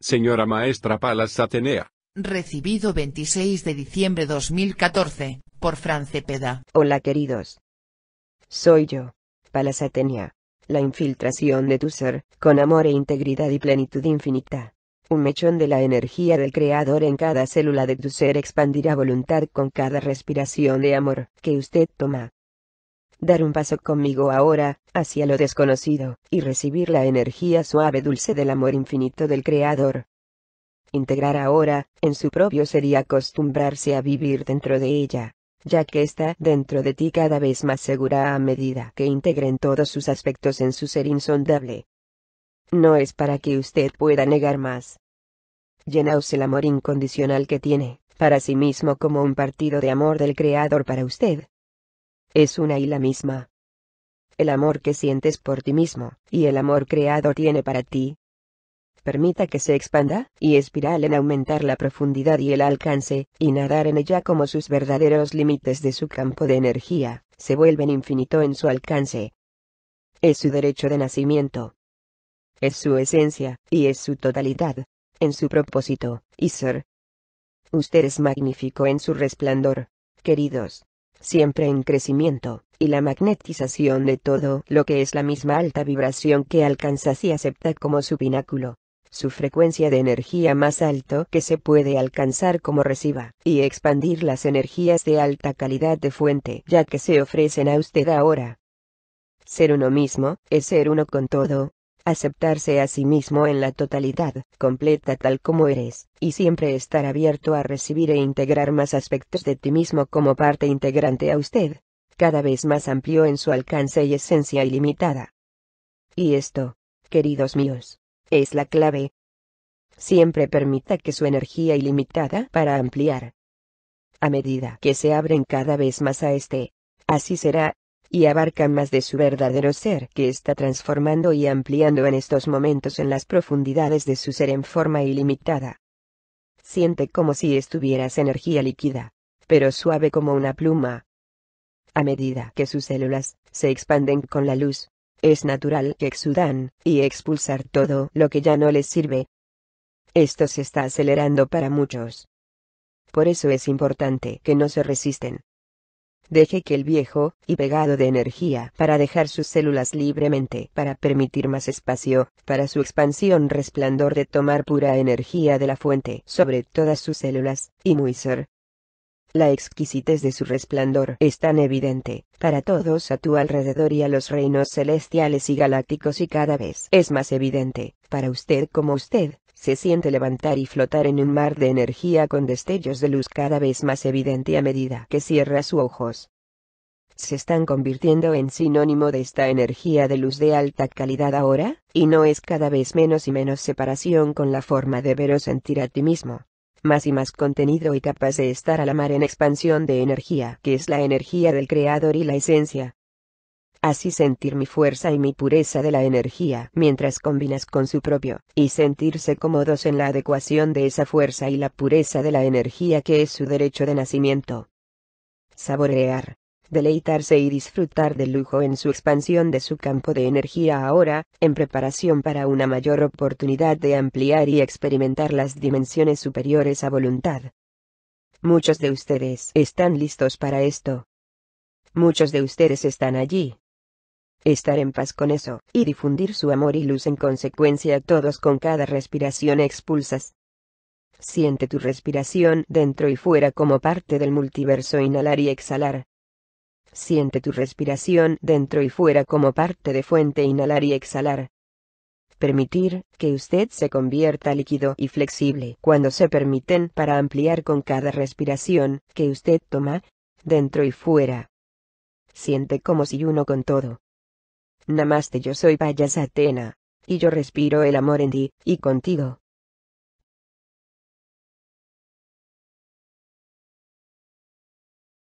Señora maestra Palas Atenea. Recibido 26 de diciembre 2014, por Cepeda. Hola queridos. Soy yo, Palas Atenea. La infiltración de tu ser, con amor e integridad y plenitud infinita. Un mechón de la energía del Creador en cada célula de tu ser expandirá voluntad con cada respiración de amor que usted toma dar un paso conmigo ahora, hacia lo desconocido, y recibir la energía suave dulce del amor infinito del Creador. Integrar ahora, en su propio sería acostumbrarse a vivir dentro de ella, ya que está dentro de ti cada vez más segura a medida que integren todos sus aspectos en su ser insondable. No es para que usted pueda negar más. Llenaos el amor incondicional que tiene, para sí mismo como un partido de amor del Creador para usted, es una y la misma. El amor que sientes por ti mismo, y el amor creado tiene para ti. Permita que se expanda y espiral en aumentar la profundidad y el alcance, y nadar en ella como sus verdaderos límites de su campo de energía, se vuelven infinito en su alcance. Es su derecho de nacimiento. Es su esencia, y es su totalidad, en su propósito, y ser. Usted es magnífico en su resplandor, queridos siempre en crecimiento, y la magnetización de todo lo que es la misma alta vibración que alcanza si acepta como su pináculo su frecuencia de energía más alto que se puede alcanzar como reciba, y expandir las energías de alta calidad de fuente ya que se ofrecen a usted ahora. Ser uno mismo, es ser uno con todo, aceptarse a sí mismo en la totalidad, completa tal como eres, y siempre estar abierto a recibir e integrar más aspectos de ti mismo como parte integrante a usted, cada vez más amplio en su alcance y esencia ilimitada. Y esto, queridos míos, es la clave. Siempre permita que su energía ilimitada para ampliar. A medida que se abren cada vez más a este, así será, y abarca más de su verdadero ser que está transformando y ampliando en estos momentos en las profundidades de su ser en forma ilimitada. Siente como si estuvieras energía líquida, pero suave como una pluma. A medida que sus células se expanden con la luz, es natural que exudan y expulsar todo lo que ya no les sirve. Esto se está acelerando para muchos. Por eso es importante que no se resisten, Deje que el viejo, y pegado de energía para dejar sus células libremente, para permitir más espacio, para su expansión resplandor de tomar pura energía de la fuente sobre todas sus células, y muy La exquisitez de su resplandor es tan evidente, para todos a tu alrededor y a los reinos celestiales y galácticos y cada vez es más evidente, para usted como usted, se siente levantar y flotar en un mar de energía con destellos de luz cada vez más evidente a medida que cierra sus ojos. Se están convirtiendo en sinónimo de esta energía de luz de alta calidad ahora, y no es cada vez menos y menos separación con la forma de ver o sentir a ti mismo. Más y más contenido y capaz de estar a la mar en expansión de energía, que es la energía del Creador y la esencia, así sentir mi fuerza y mi pureza de la energía mientras combinas con su propio, y sentirse cómodos en la adecuación de esa fuerza y la pureza de la energía que es su derecho de nacimiento. Saborear, deleitarse y disfrutar del lujo en su expansión de su campo de energía ahora, en preparación para una mayor oportunidad de ampliar y experimentar las dimensiones superiores a voluntad. Muchos de ustedes están listos para esto. Muchos de ustedes están allí, estar en paz con eso, y difundir su amor y luz en consecuencia a todos con cada respiración expulsas. Siente tu respiración dentro y fuera como parte del multiverso inhalar y exhalar. Siente tu respiración dentro y fuera como parte de fuente inhalar y exhalar. Permitir que usted se convierta líquido y flexible cuando se permiten para ampliar con cada respiración que usted toma, dentro y fuera. Siente como si uno con todo Namaste yo soy Atena, Y yo respiro el amor en ti, y contigo.